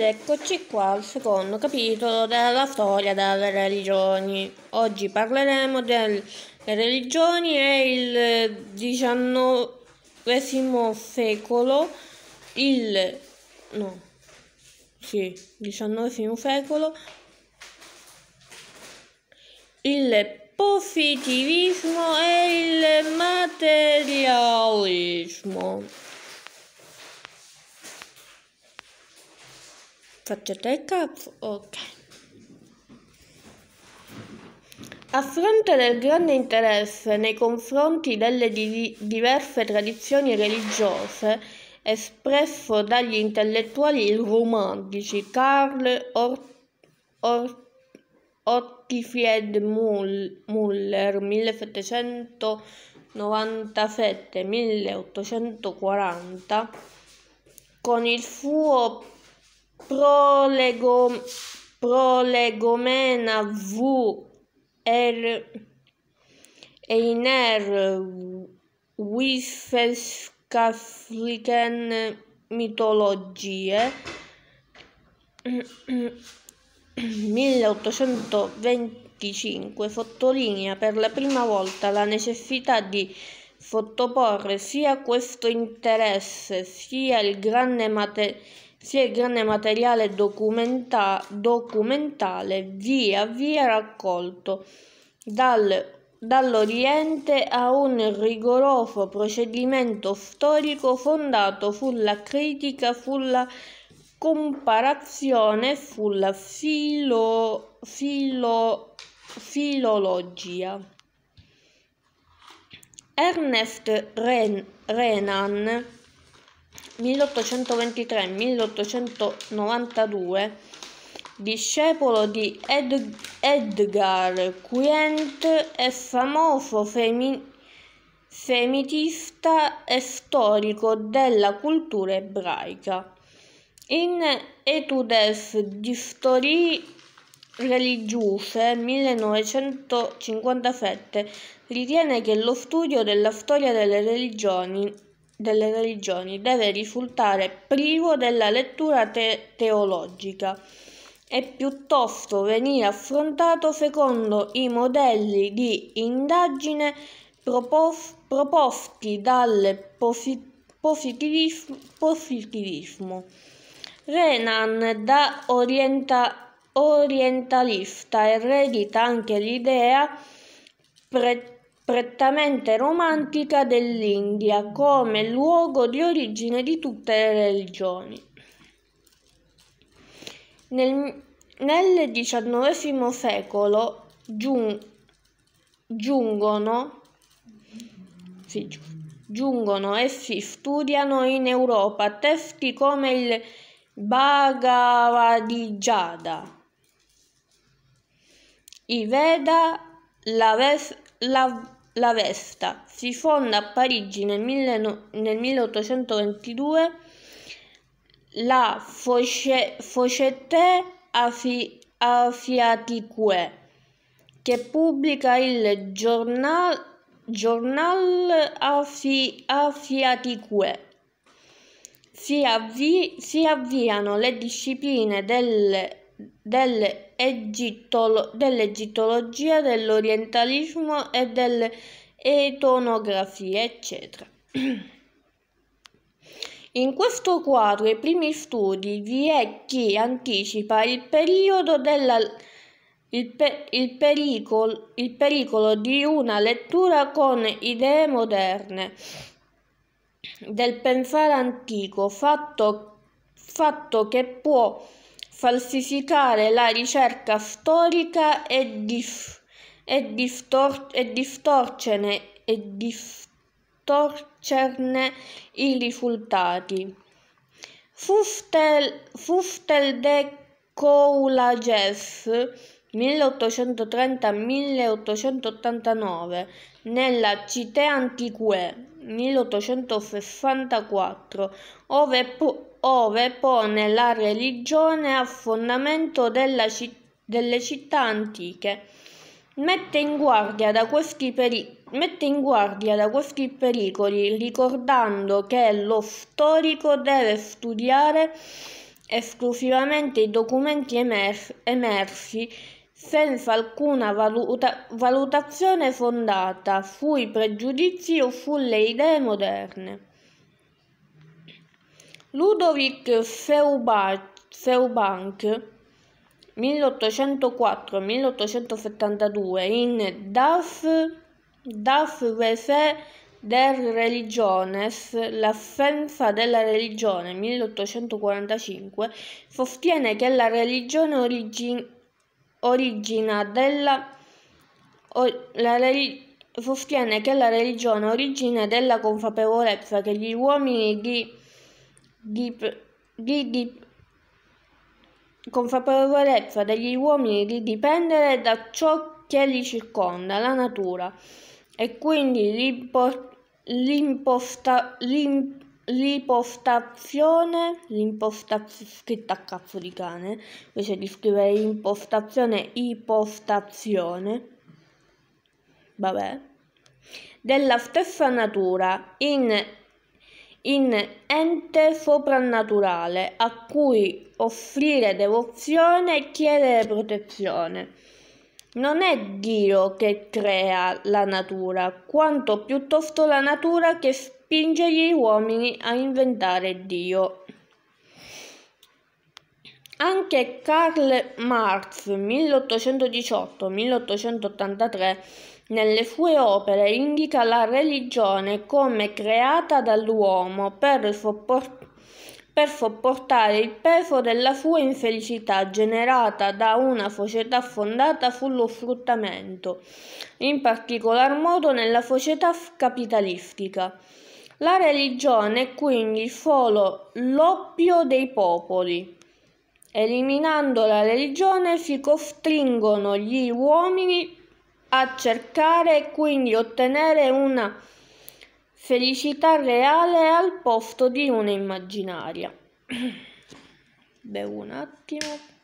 Ed eccoci qua al secondo capitolo della storia delle religioni. Oggi parleremo delle religioni e il XIX secolo, il no, sì, XIX secolo, il positivismo e il materialismo. Faccio il capo, ok. A fronte del grande interesse nei confronti delle di diverse tradizioni religiose espresso dagli intellettuali romantici Karl Ort Ort Ottified Müller 1797-1840 con il suo Prolego, prolegomena v er einer Wiffeskafliken mitologie 1825 sottolinea per la prima volta la necessità di sottoporre sia questo interesse sia il grande, mate- sia il grande materiale documenta- documentale via via raccolto dal dall'Oriente a un rigoroso procedimento storico fondato sulla critica, sulla comparazione, sulla filo, filo, filologia. Ernest Ren Renan 1823-1892, discepolo di Ed Edgar Quient, è famoso femi femitista e storico della cultura ebraica. In Etudes di Storie Religiuse 1957 ritiene che lo studio della storia delle religioni, delle religioni deve risultare privo della lettura te- teologica e piuttosto venire affrontato secondo i modelli di indagine propof- proposti dal positivismo. Renan da orienta- orientalista eredita anche l'idea pre- prettamente romantica dell'India come luogo di origine di tutte le religioni. Nel, nel XIX secolo giung, giungono, sì, giungono e si studiano in Europa testi come il Bhagavad Gita i Veda la, ves, la, la Vesta si fonda a Parigi nel, mille, nel 1822 la Focette Afi, Afiatique che pubblica il Journal, giornal Afi, Afiatique. Si, avvi, si, avviano le discipline delle, del egittolo- dell'egittologia, dell'orientalismo e dell'etonografia, eccetera. In questo quadro, i primi studi, vi è chi anticipa il periodo della il, pe- il, pericolo, il pericolo di una lettura con idee moderne del pensare antico, fatto, fatto che può falsificare la ricerca storica e, dif, e, distor, e distorcerne, e distorcerne i risultati. Fuftel, de Koulagev 1830-1889 nella Cité antique 1864, ove, po- ove pone la religione a fondamento citt- delle città antiche. Mette in, peri- mette in guardia da questi pericoli, ricordando che lo storico deve studiare esclusivamente i documenti emer- emersi senza alcuna valuta- valutazione fondata sui pregiudizi o sulle idee moderne. Ludovic Feubank 1804-1872 in Daf, Daf Refe der Religiones, l'assenza della religione 1845, sostiene che la religione origi, origina della or, religione sostiene che la religione origina della consapevolezza che gli uomini di di, di, di consapevolezza degli uomini di dipendere da ciò che li circonda, la natura, e quindi l'imposta, l'imposta l'impostazione, l'impostazione scritta a cazzo di cane, invece di scrivere impostazione, ipostazione, vabbè, della stessa natura in in ente soprannaturale a cui offrire devozione e chiedere protezione. Non è Dio che crea la natura, quanto piuttosto la natura che spinge gli uomini a inventare Dio. Anche Karl Marx, 1818-1883, nelle sue opere indica la religione come creata dall'uomo per, sopport- per sopportare il peso della sua infelicità generata da una società fondata sullo sfruttamento, in particolar modo nella società capitalistica. La religione è quindi solo l'oppio dei popoli. Eliminando la religione si costringono gli uomini a cercare e quindi ottenere una felicità reale al posto di una immaginaria. Bevo un attimo.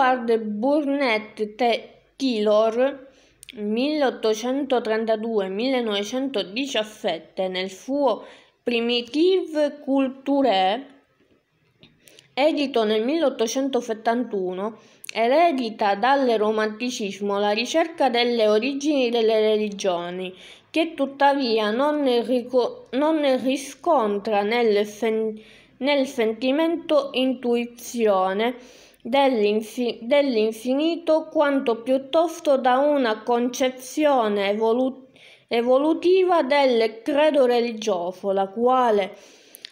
Edward Burnett Taylor 1832-1917 nel suo Primitive Culture, edito nel 1871, eredita dal romanticismo la ricerca delle origini delle religioni, che tuttavia non, rico- non riscontra nel, sen- nel sentimento intuizione dell'infi- dell'infinito quanto piuttosto da una concezione evolu- evolutiva del credo religioso, la quale,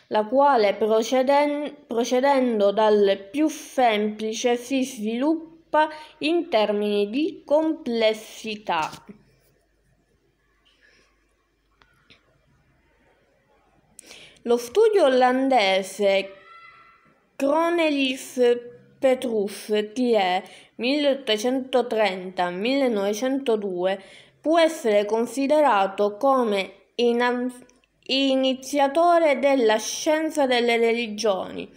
la quale proceden- procedendo dal più semplice si sviluppa in termini di complessità. Lo studio olandese Cronelis Petrus Thiers 1830-1902 può essere considerato come iniziatore della scienza delle religioni.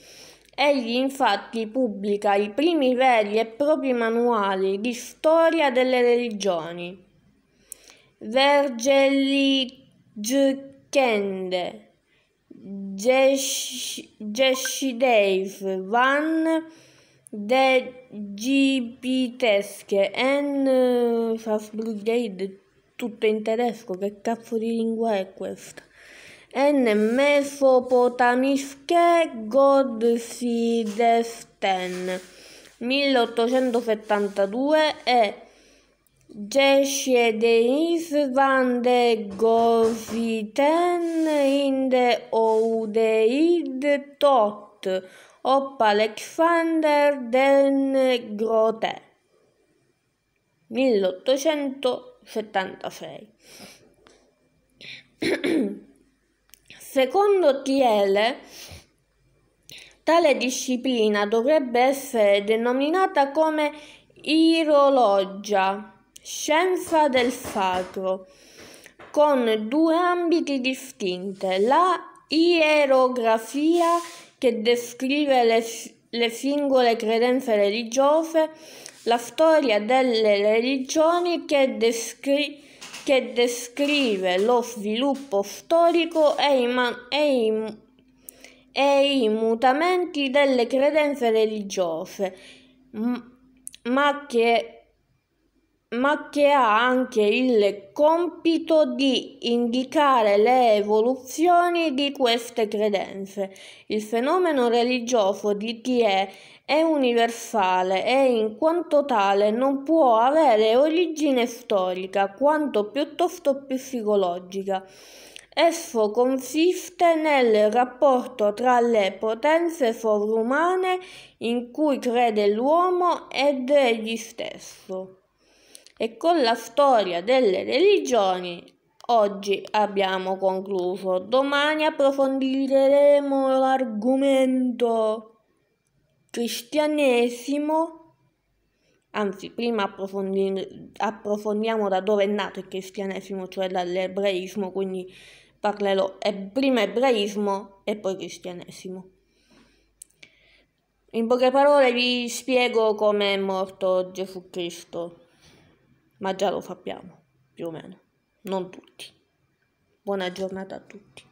Egli infatti pubblica i primi veri e propri manuali di storia delle religioni. Vergeligende Geshideis Van Degipitesche. En Sasbrigade, eh, tutto in tedesco, che cazzo di lingua è questa? En mesopotamische Godsidesten 1872 e Gesjedeis van de Goviten in de Oudeid tot op Alexander den Grote 1876. Secondo Thiele, tale disciplina dovrebbe essere denominata come irologia, scienza del sacro, con due ambiti distinti, la ierografia che descrive le, le singole credenze religiose, la storia delle religioni che, descri, che descrive lo sviluppo storico e i, e i, e i mutamenti delle credenze religiose, ma che ma che ha anche il compito di indicare le evoluzioni di queste credenze. Il fenomeno religioso di chi è è universale e in quanto tale non può avere origine storica, quanto piuttosto psicologica. Esso consiste nel rapporto tra le potenze sovrumane in cui crede l'uomo ed egli stesso. E con la storia delle religioni oggi abbiamo concluso. Domani approfondiremo l'argomento cristianesimo. Anzi, prima approfondi- approfondiamo da dove è nato il cristianesimo, cioè dall'ebraismo, quindi parlerò e- prima ebraismo e poi cristianesimo. In poche parole vi spiego come è morto Gesù Cristo ma già lo sappiamo, più o meno, non tutti. Buona giornata a tutti.